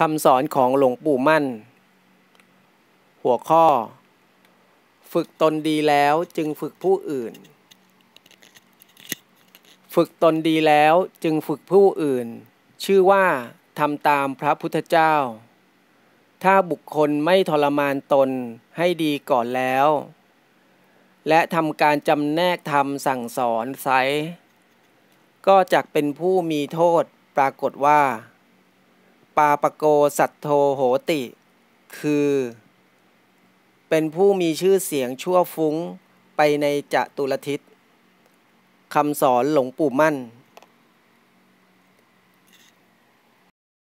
คำสอนของหลวงปู่มั่น หัวข้อ ฝึกตนดีแล้วจึงฝึกผู้อื่น ฝึกตนดีแล้วจึงฝึกผู้อื่น ชื่อว่าทำตามพระพุทธเจ้า ถ้าบุคคลไม่ทรมานตนให้ดีก่อนแล้ว และทำการจำแนกทำสั่งสอนไซ ก็จะเป็นผู้มีโทษปรากฏว่าปาปโกสัตโธโหติ คือ เป็นผู้มีชื่อเสียงชั่วฟุ้งไปในจตุรทิศ คำสอนหลวงปู่มั่น